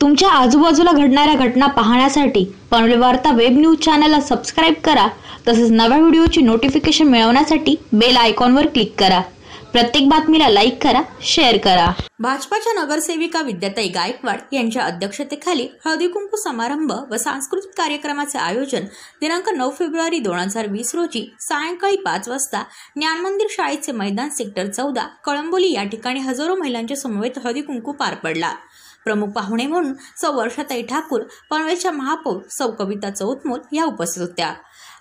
तुमच्या आजूबाजूला घडणाऱ्या घटना पाहण्यासाठी पनवेल वार्ता वेब न्यूज चॅनलला सबस्क्राईब करा तसेच नव्या व्हिडिओची नोटिफिकेशन मिळवण्यासाठी बेल आयकॉनवर क्लिक करा प्रत्येक बातमीला लाईक करा शेअर करा भाजपाच्या नगरसेविका विद्याताई गायकवाड यांच्या अध्यक्षतेखाली हळदीकुंकू समारंभ व सांस्कृतिक कार्यक्रमाचे आयोजन दिनांक नऊ फेब्रुवारी दोन हजार वीस रोजी सायंकाळी पाच वाजता ज्ञानमंदिर शाळेचे मैदान सेक्टर चौदा कळंबोली या ठिकाणी हजारो महिलांच्या समवेत हळदीकुंकू पार पडला प्रमुख पाहुणे म्हणून सौ वर्षाताई ठाकूर पनवेलच्या महापौर सौ कविता चौतमोल या उपस्थित होत्या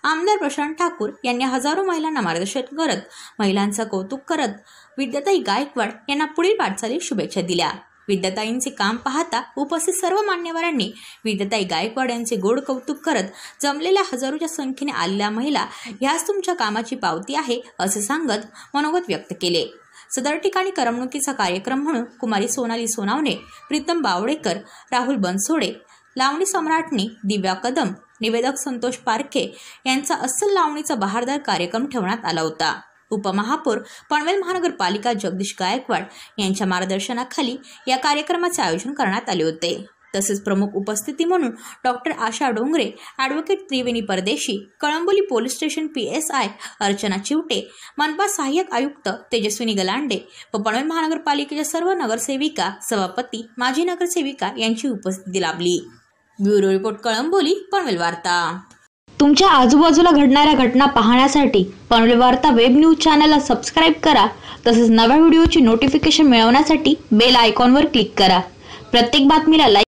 आमदार प्रशांत ठाकूर यांनी हजारो महिलांना मार्गदर्शन करत महिलांचं कौतुक करत विद्याताई गायकवाड यांना पुढील वाटचालीस शुभेच्छा दिल्या विद्याताईंचे काम पाहता उपस्थित सर्व मान्यवरांनी विद्याताई गायकवाड यांचे गोड कौतुक करत जमलेल्या हजारोच्या संख्येने आलेल्या महिला ह्याच तुमच्या कामाची पावती आहे असे सांगत मनोगत व्यक्त केले सदर ठिकाणी करमणुकीचा कार्यक्रम म्हणून कुमारी सोनाली सोनावणे प्रीतम बावडेकर राहुल बनसोडे लावणी सम्राटनी दिव्या कदम निवेदक संतोष पारखे यांचा अस्सल लावणीचा बहारदार कार्यक्रम ठेवण्यात आला होता उपमहापौर पनवेल महानगरपालिका जगदीश गायकवाड यांच्या मार्गदर्शनाखाली या कार्यक्रमाचे आयोजन करण्यात आले होते तसेच प्रमुख उपस्थिती म्हणून doctor Asha Dongre advocate Triveni Pardeshi Kalamboli police station P S I Archana Chivate मनपा सहाय्यक आयुक्त तेजस्विनी गलांडे व पनवेल महानगरपालिकेच्या सर्व नगरसेविका सभापती माजी नगरसेविका यांची उपस्थिती लाभली ब्युरो रिपोर्ट कळंबोली पनवेल वार्ता तुमच्या आजूबाजूला घडणाऱ्या घटना पाहण्यासाठी पनवेल वार्ता वेब न्यूज चॅनलला सबस्क्राईब करा तसेच नव्या व्हिडिओची नोटिफिकेशन मिळवण्यासाठी बेल आयकॉनवर क्लिक करा प्रत्येक बातमीला लाईक